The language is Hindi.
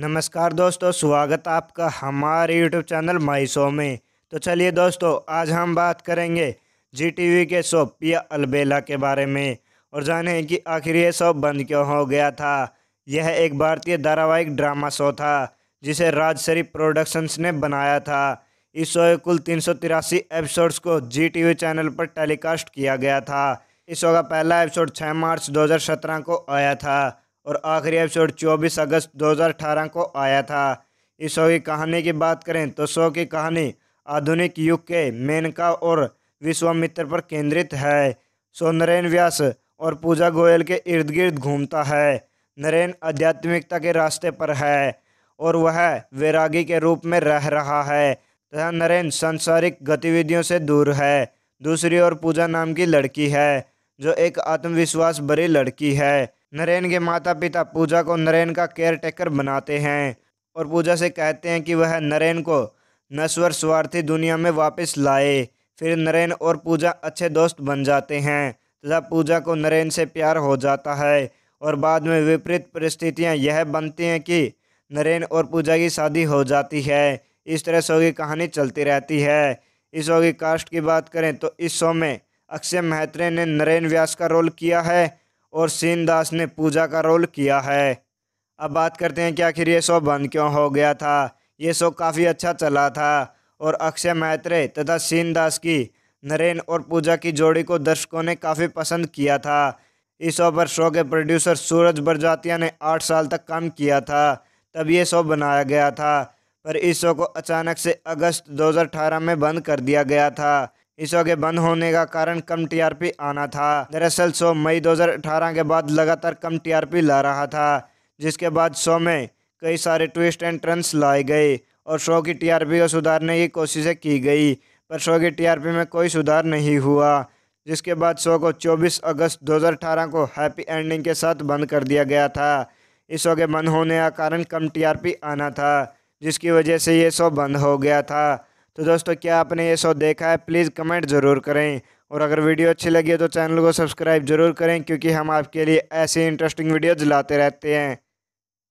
नमस्कार दोस्तों स्वागत आपका हमारे यूट्यूब चैनल माई शो में तो चलिए दोस्तों आज हम बात करेंगे जी वी के शो पिया अलबेला के बारे में और जाने कि आखिर ये शो बंद क्यों हो गया था यह एक भारतीय धारावाहिक ड्रामा शो था जिसे राजश्री प्रोडक्शंस ने बनाया था इस शो के कुल तीन एपिसोड्स को जी वी चैनल पर टेलीकास्ट किया गया था इस शो का पहला एपिसोड छः मार्च सत्रह को आया था और आखिरी एपिसोड 24 अगस्त 2018 को आया था इस शो की कहानी की बात करें तो शो की कहानी आधुनिक युग के मेनका और विश्वामित्र पर केंद्रित है सो नरेन व्यास और पूजा गोयल के इर्द गिर्द घूमता है नरेन आध्यात्मिकता के रास्ते पर है और वह वैरागी के रूप में रह रहा है तथा नरेन सांसारिक गतिविधियों से दूर है दूसरी ओर पूजा नाम की लड़की है जो एक आत्मविश्वास भरी लड़की है नरेन के माता पिता पूजा को नरेन का केयर टेकर बनाते हैं और पूजा से कहते हैं कि वह नरेन को नश्वर स्वार्थी दुनिया में वापस लाए फिर नरेन और पूजा अच्छे दोस्त बन जाते हैं तथा पूजा को नरेन से प्यार हो जाता है और बाद में विपरीत परिस्थितियां यह बनती हैं कि नरेन और पूजा की शादी हो जाती है इस तरह शो की कहानी चलती रहती है इस शो की कास्ट की बात करें तो इस शो में अक्षय महत्रे ने नरेन व्यास का रोल किया है और सीन दास ने पूजा का रोल किया है अब बात करते हैं कि आखिर ये शो बंद क्यों हो गया था ये शो काफ़ी अच्छा चला था और अक्षय महत्रे तथा सीन दास की नरेन और पूजा की जोड़ी को दर्शकों ने काफ़ी पसंद किया था इस शो पर शो के प्रोड्यूसर सूरज बरजातिया ने आठ साल तक काम किया था तब ये शो बनाया गया था पर इस शो को अचानक से अगस्त 2018 में बंद कर दिया गया था इसो के बंद होने का कारण कम टीआरपी आना था दरअसल शो मई 2018 के बाद लगातार कम टीआरपी ला रहा था जिसके बाद शो में कई सारे ट्विस्ट एंड ट्रंस लाए गए और शो की टीआरपी को सुधारने की कोशिशें की गई पर शो की टीआरपी में कोई सुधार नहीं हुआ जिसके बाद शो को 24 अगस्त 2018 को हैप्पी एंडिंग के साथ बंद कर दिया गया था इस शो के बंद होने का कारण कम टी आना था जिसकी वजह से ये शो बंद हो गया था तो दोस्तों क्या आपने ये शो देखा है प्लीज़ कमेंट ज़रूर करें और अगर वीडियो अच्छी लगी है तो चैनल को सब्सक्राइब जरूर करें क्योंकि हम आपके लिए ऐसी इंटरेस्टिंग वीडियोज लाते रहते हैं